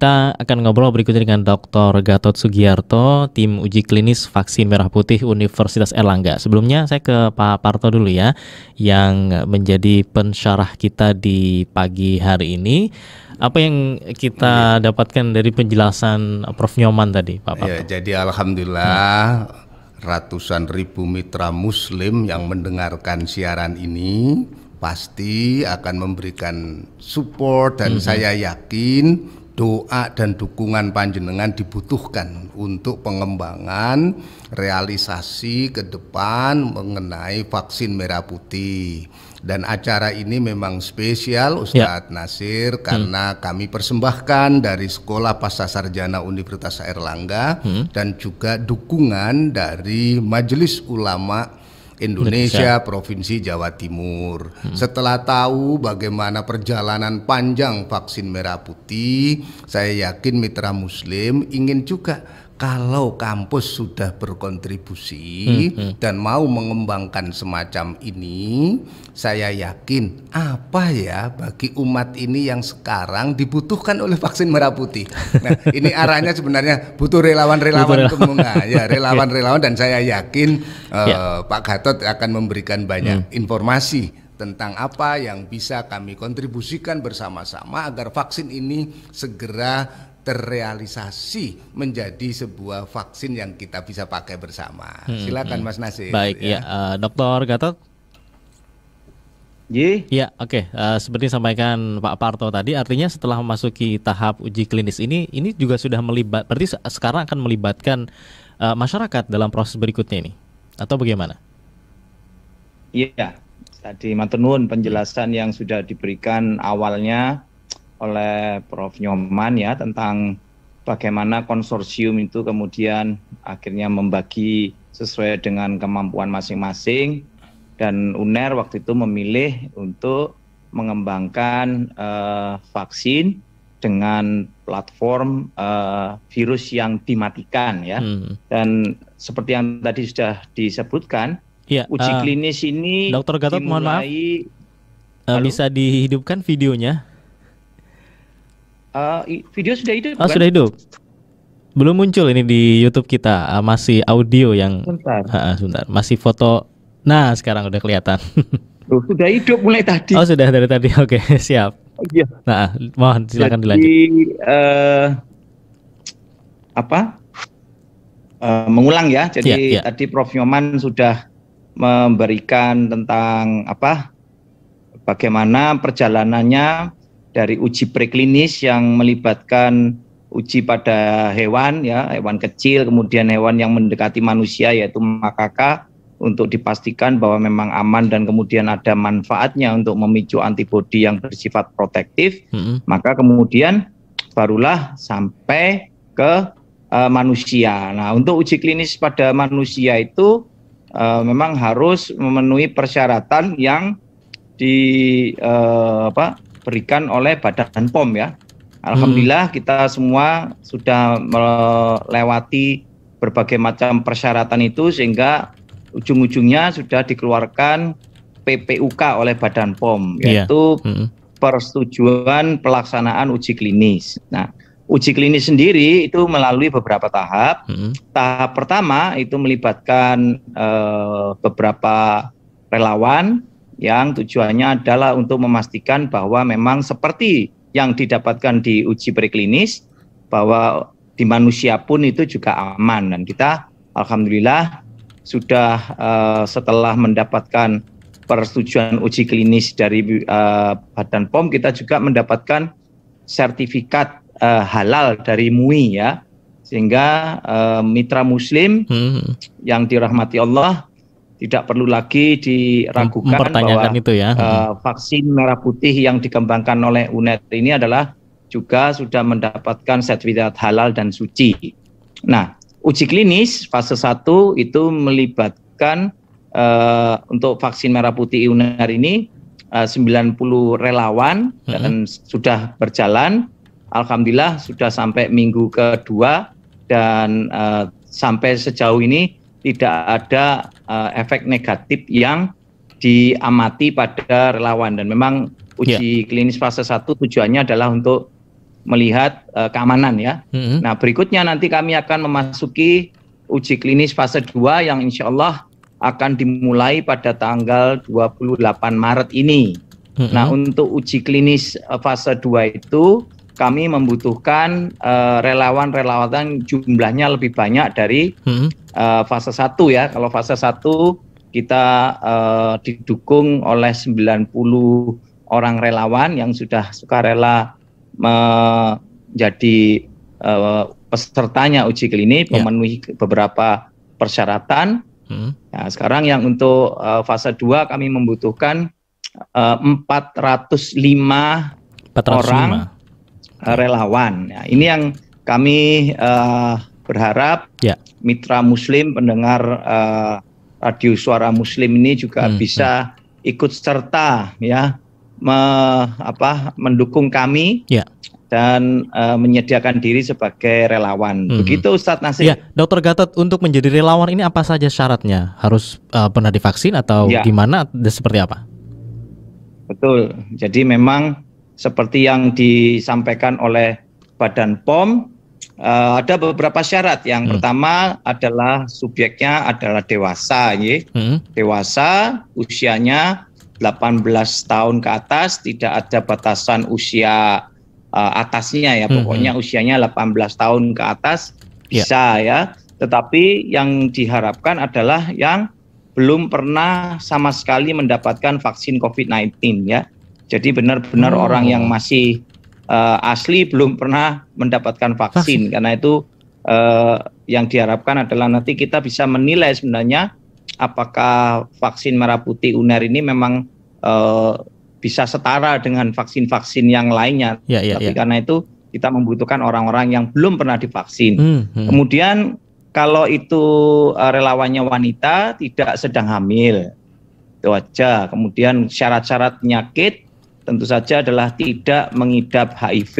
Kita akan ngobrol berikutnya dengan Dr. Gatot Sugiyarto, tim uji klinis vaksin merah putih Universitas Erlangga. Sebelumnya saya ke Pak Parto dulu ya, yang menjadi pensyarah kita di pagi hari ini. Apa yang kita iya. dapatkan dari penjelasan Prof. Nyoman tadi, Pak Parto? Ya, jadi alhamdulillah ratusan ribu mitra Muslim yang mendengarkan siaran ini pasti akan memberikan support dan mm -hmm. saya yakin doa dan dukungan panjenengan dibutuhkan untuk pengembangan realisasi ke depan mengenai vaksin merah putih. Dan acara ini memang spesial Ustadz ya. Nasir hmm. karena hmm. kami persembahkan dari Sekolah Pasar Sarjana Universitas Airlangga hmm. dan juga dukungan dari Majelis Ulama Indonesia, Indonesia. Provinsi Jawa Timur. Hmm. Setelah tahu bagaimana perjalanan panjang vaksin merah putih, saya yakin mitra muslim ingin juga kalau kampus sudah berkontribusi hmm, hmm. dan mau mengembangkan semacam ini, saya yakin apa ya bagi umat ini yang sekarang dibutuhkan oleh vaksin merah putih. Nah, ini arahnya sebenarnya butuh relawan-relawan kemunga, ya, ya relawan-relawan dan saya yakin uh, Pak Gatot akan memberikan banyak hmm. informasi tentang apa yang bisa kami kontribusikan bersama-sama agar vaksin ini segera terrealisasi menjadi sebuah vaksin yang kita bisa pakai bersama. Hmm, Silakan hmm. Mas Nasir. Baik ya, ya uh, Dokter Gatot. Ye. Ya, oke. Okay. Uh, eh, seperti sampaikan Pak Parto tadi, artinya setelah memasuki tahap uji klinis ini, ini juga sudah melibat. Berarti sekarang akan melibatkan uh, masyarakat dalam proses berikutnya ini, atau bagaimana? Iya, tadi matenun penjelasan yang sudah diberikan awalnya oleh Prof. Nyoman ya tentang bagaimana konsorsium itu kemudian akhirnya membagi sesuai dengan kemampuan masing-masing dan UNER waktu itu memilih untuk mengembangkan uh, vaksin dengan platform uh, virus yang dimatikan ya hmm. dan seperti yang tadi sudah disebutkan ya, uji uh, klinis ini Dokter Gatot dimulai... mohon maaf uh, bisa dihidupkan videonya Eh, video sudah hidup. Oh, kan? sudah hidup. Belum muncul ini di YouTube kita, uh, masih audio yang sebentar. Uh, sebentar. Masih foto. Nah, sekarang udah kelihatan. Loh, sudah hidup mulai tadi. Oh, sudah dari tadi. Oke, okay, siap. Iya. Nah, mohon silakan Jadi, dilanjut. Uh, apa? Uh, mengulang ya. Jadi yeah, yeah. tadi Prof Nyoman sudah memberikan tentang apa? Bagaimana perjalanannya dari uji preklinis yang melibatkan uji pada hewan ya hewan kecil kemudian hewan yang mendekati manusia yaitu makaka untuk dipastikan bahwa memang aman dan kemudian ada manfaatnya untuk memicu antibodi yang bersifat protektif mm -hmm. maka kemudian barulah sampai ke uh, manusia. Nah, untuk uji klinis pada manusia itu uh, memang harus memenuhi persyaratan yang di uh, apa diberikan oleh Badan POM ya. Alhamdulillah hmm. kita semua sudah melewati berbagai macam persyaratan itu sehingga ujung-ujungnya sudah dikeluarkan PPUK oleh Badan POM iya. yaitu hmm. persetujuan pelaksanaan uji klinis. Nah, uji klinis sendiri itu melalui beberapa tahap. Hmm. Tahap pertama itu melibatkan uh, beberapa relawan yang tujuannya adalah untuk memastikan bahwa memang seperti yang didapatkan di uji preklinis bahwa di manusia pun itu juga aman dan kita alhamdulillah sudah uh, setelah mendapatkan persetujuan uji klinis dari uh, Badan POM kita juga mendapatkan sertifikat uh, halal dari MUI ya sehingga uh, mitra muslim hmm. yang dirahmati Allah tidak perlu lagi diragukan bahwa itu ya. uh, vaksin merah putih yang dikembangkan oleh UNED ini adalah juga sudah mendapatkan sertifikat halal dan suci. Nah, uji klinis fase 1 itu melibatkan uh, untuk vaksin merah putih UNED ini eh, uh, 90 relawan -hmm. dan sudah berjalan. Alhamdulillah sudah sampai minggu kedua dan uh, sampai sejauh ini tidak ada uh, efek negatif yang diamati pada relawan dan memang uji yeah. klinis fase 1 tujuannya adalah untuk melihat uh, keamanan ya. Mm -hmm. Nah, berikutnya nanti kami akan memasuki uji klinis fase 2 yang insya Allah akan dimulai pada tanggal 28 Maret ini. Mm -hmm. Nah, untuk uji klinis eh, fase 2 itu kami membutuhkan eh, relawan-relawan uh, jumlahnya lebih banyak dari hmm. uh, fase 1 ya. Kalau fase 1 kita uh, didukung oleh 90 orang relawan yang sudah sukarela menjadi uh, pesertanya uji klinik yeah. memenuhi beberapa persyaratan. Hmm. Nah, sekarang yang untuk uh, fase 2 kami membutuhkan uh, 405, 405 orang Eh, relawan. Nah, ini yang kami uh, berharap ya. mitra Muslim, pendengar uh, radio Suara Muslim ini juga hmm. bisa hmm. ikut serta ya me, apa, mendukung kami ya. dan uh, menyediakan diri sebagai relawan. Hmm, hmm. Begitu Ustadz Nasir. Ya, Dokter Gatot untuk menjadi relawan ini apa saja syaratnya? Harus uh, pernah divaksin atau ya. gimana? Seperti apa? Betul. Jadi memang seperti yang disampaikan oleh Badan POM uh, ada beberapa syarat. Yang hmm. pertama adalah subjeknya adalah dewasa, ye. Hmm. Dewasa, usianya 18 tahun ke atas, tidak ada batasan usia uh, atasnya ya. Hmm, Pokoknya hmm. usianya 18 tahun ke atas ya. bisa yeah. ya. Tetapi yang diharapkan adalah yang belum pernah sama sekali mendapatkan vaksin COVID-19 ya. Jadi benar-benar oh. orang yang masih uh, asli belum pernah mendapatkan vaksin, vaksin. karena itu uh, yang diharapkan adalah nanti kita bisa menilai sebenarnya apakah vaksin merah putih uner ini memang uh, bisa setara dengan vaksin-vaksin yang lainnya. Ya, ya, Tapi ya. karena itu kita membutuhkan orang-orang yang belum pernah divaksin. Hmm, hmm. Kemudian kalau itu uh, relawannya wanita tidak sedang hamil itu aja. Kemudian syarat-syarat penyakit tentu saja adalah tidak mengidap HIV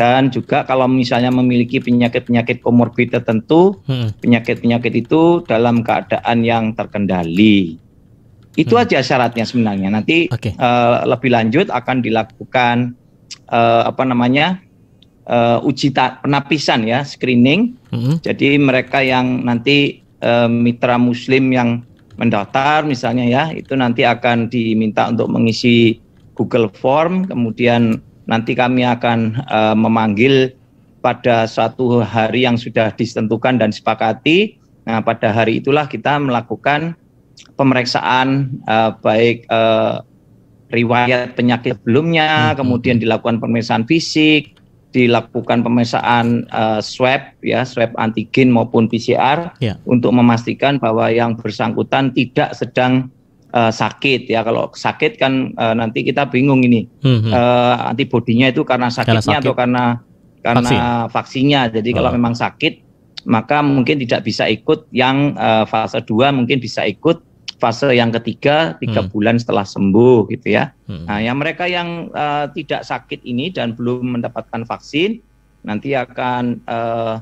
dan juga kalau misalnya memiliki penyakit-penyakit komorbid tertentu, hmm. penyakit-penyakit itu dalam keadaan yang terkendali. Itu hmm. aja syaratnya sebenarnya. Nanti okay. uh, eh, lebih lanjut akan dilakukan uh, apa namanya uh, uji penapisan ya screening. Hmm. Jadi mereka yang nanti uh, mitra Muslim yang mendaftar misalnya ya itu nanti akan diminta untuk mengisi Google Form, kemudian nanti kami akan uh, memanggil pada satu hari yang sudah ditentukan dan disepakati. Nah, pada hari itulah kita melakukan pemeriksaan uh, baik uh, riwayat penyakit sebelumnya, hmm. kemudian dilakukan pemeriksaan fisik, dilakukan pemeriksaan uh, swab ya, swab antigen maupun PCR yeah. untuk memastikan bahwa yang bersangkutan tidak sedang uh, sakit ya kalau sakit kan uh, nanti kita bingung ini hmm. uh, antibodinya itu karena sakitnya karena sakit. atau karena karena Vaksin. vaksinnya jadi oh. kalau memang sakit maka mungkin tidak bisa ikut yang uh, fase 2 mungkin bisa ikut fase yang ketiga tiga hmm. bulan setelah sembuh gitu ya hmm. nah yang mereka yang uh, tidak sakit ini dan belum mendapatkan vaksin nanti akan uh,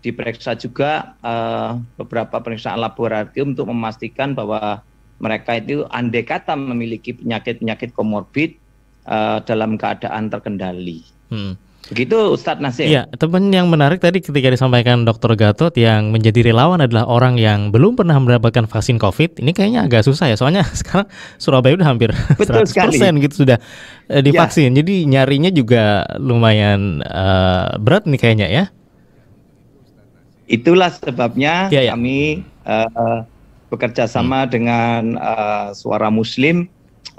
diperiksa juga uh, beberapa pemeriksaan laboratorium untuk memastikan bahwa mereka itu andai kata memiliki penyakit-penyakit komorbid uh, dalam keadaan terkendali. Hmm. Begitu Ustadz Nasir. Ya. teman yang menarik tadi ketika disampaikan Dr. Gatot yang menjadi relawan adalah orang yang belum pernah mendapatkan vaksin COVID. Ini kayaknya agak susah ya, soalnya sekarang Surabaya udah hampir Betul 100% sekali. gitu sudah eh, divaksin. Ya. Jadi nyarinya juga lumayan uh, berat nih kayaknya ya. Itulah sebabnya ya, ya. kami uh, bekerja hmm. sama hmm. dengan uh, suara Muslim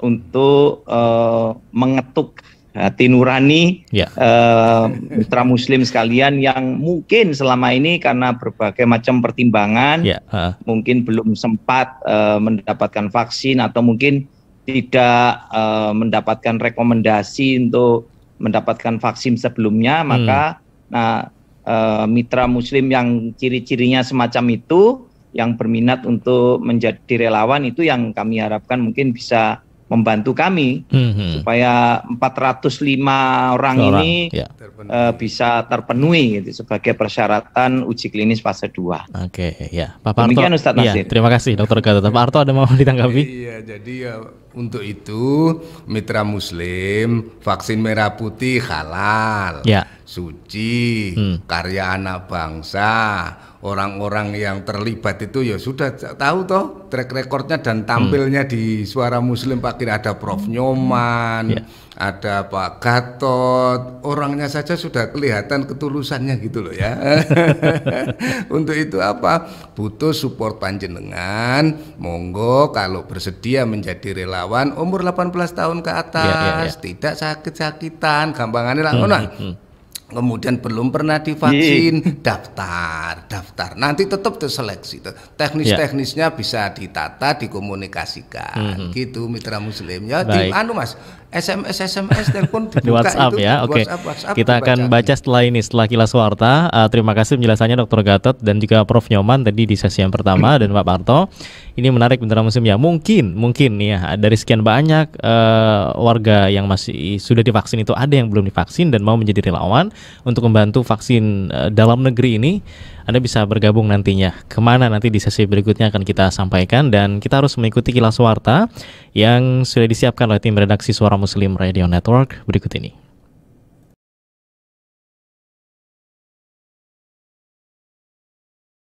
untuk uh, mengetuk hati nurani yeah. Ya. uh, mitra Muslim sekalian yang mungkin selama ini karena berbagai macam pertimbangan yeah. uh. mungkin belum sempat uh, mendapatkan vaksin atau mungkin tidak uh, mendapatkan rekomendasi untuk mendapatkan vaksin sebelumnya hmm. maka nah uh, mitra Muslim yang ciri-cirinya semacam itu yang berminat untuk menjadi relawan itu yang kami harapkan mungkin bisa membantu kami mm-hmm. supaya 405 orang orang ini ya. uh, bisa terpenuhi gitu, sebagai persyaratan uji klinis fase 2. Oke, ya. Pak Arto. Demikian Ya, terima kasih Dr. Gatot. Pak Arto ada mau ditanggapi? Iya, jadi ya untuk itu, mitra muslim, vaksin merah putih halal, ya. suci, hmm. karya anak bangsa. Orang-orang yang terlibat itu ya sudah tahu toh track recordnya dan hmm. tampilnya hmm. di Suara Muslim Pak Kira ada Prof Nyoman, ya ada Pak Gatot, orangnya saja sudah kelihatan ketulusannya gitu loh ya. Untuk itu apa? Butuh support panjenengan, monggo kalau bersedia menjadi relawan umur 18 tahun ke atas, ya, ya, ya. tidak sakit-sakitan, gampangannya lah. Hmm, nah, hmm, hmm. Kemudian belum pernah divaksin, Yee. daftar, daftar. Nanti tetap terseleksi. Teknis-teknisnya iya. bisa ditata, dikomunikasikan. Hmm. hmm. Gitu mitra muslimnya Di, anu Mas, SMS SMS telepon dibuka di WhatsApp itu, ya. Kan, oke. Okay. Kita akan baca setelah ini setelah kilas warta. Uh, terima kasih penjelasannya Dr. Gatot dan juga Prof Nyoman tadi di sesi yang pertama dan Pak Parto. Ini menarik bintara musim ya. Mungkin mungkin ya dari sekian banyak uh, warga yang masih sudah divaksin itu ada yang belum divaksin dan mau menjadi relawan untuk membantu vaksin uh, dalam negeri ini anda bisa bergabung nantinya. Kemana nanti di sesi berikutnya akan kita sampaikan dan kita harus mengikuti kilas warta yang sudah disiapkan oleh tim redaksi Suara Muslim Radio Network berikut ini.